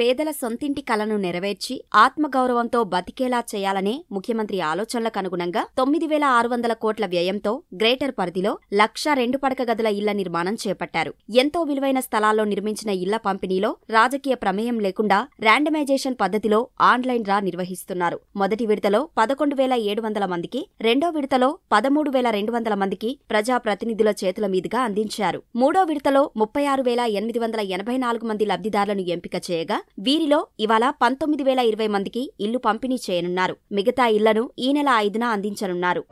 పేదల సొంతింటి కలను నెరవేర్చి ఆత్మగౌరవంతో బతికేలా చేయాలనే ముఖ్యమంత్రి ఆలోచనలకు అనుగుణంగా తొమ్మిది వేల ఆరు వందల కోట్ల వ్యయంతో గ్రేటర్ పరిధిలో లక్ష రెండు పడక గదుల ఇళ్ల నిర్మాణం చేపట్టారు ఎంతో విలువైన స్థలాల్లో నిర్మించిన ఇళ్ల పంపిణీలో రాజకీయ ప్రమేయం లేకుండా ర్యాండమైజేషన్ పద్ధతిలో ఆన్లైన్ డ్రా నిర్వహిస్తున్నారు మొదటి విడతలో పదకొండు వేల ఏడు వందల మందికి రెండో విడతలో పదమూడు వేల రెండు వందల మందికి ప్రజాప్రతినిధుల చేతుల మీదుగా అందించారు మూడో విడతలో ముప్పై ఆరు వేల ఎనిమిది వందల ఎనభై నాలుగు మంది లబ్దిదారులను ఎంపిక చేయగా వీరిలో ఇవాళ పంతొమ్మిది వేల ఇరవై మందికి ఇల్లు పంపిణీ చేయనున్నారు మిగతా ఇళ్లను ఈ నెల ఐదున అందించనున్నారు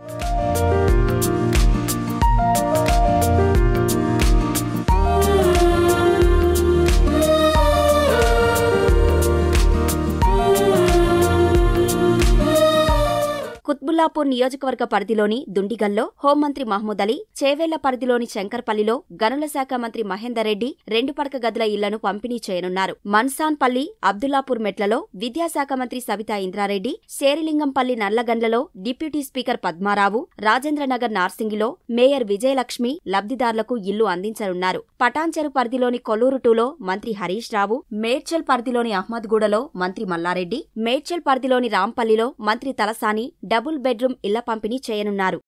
కుత్బుల్లాపూర్ నియోజకవర్గ పరిధిలోని దుండిగల్లో హోంమంత్రి మహమూద్ అలీ చేవేళ్ల పరిధిలోని శంకర్పల్లిలో గనుల శాఖ మంత్రి మహేందర్ రెడ్డి రెండు పడక గదుల ఇళ్లను పంపిణీ చేయనున్నారు మన్సాన్పల్లి అబ్దుల్లాపూర్ మెట్లలో విద్యాశాఖ మంత్రి సవితా ఇంద్రారెడ్డి శేరిలింగంపల్లి నల్లగండ్లలో డిప్యూటీ స్పీకర్ పద్మారావు రాజేంద్రనగర్ నార్సింగిలో మేయర్ విజయలక్ష్మి లబ్దిదారులకు ఇల్లు అందించనున్నారు పటాన్చెరు పరిధిలోని కొల్లూరు టూలో మంత్రి హరీష్ రావు మేడ్చల్ పరిధిలోని అహ్మద్గూడలో మంత్రి మల్లారెడ్డి మేడ్చల్ పరిధిలోని రాంపల్లిలో మంత్రి తలసాని డబుల్ డబుల్ బెడ్రూమ్ ఇళ్ల పంపిణీ చేయనున్నారు